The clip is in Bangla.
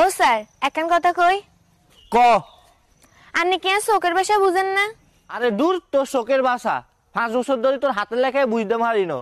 ও স্যার একখান কথা কই ক আপনি কে শোকের ভাষা বুঝেন না আরে দূর তোর শোকের ভাষা পাঁচ বছর ধরে তোর হাতের লেখায় বুঝতে পারিনো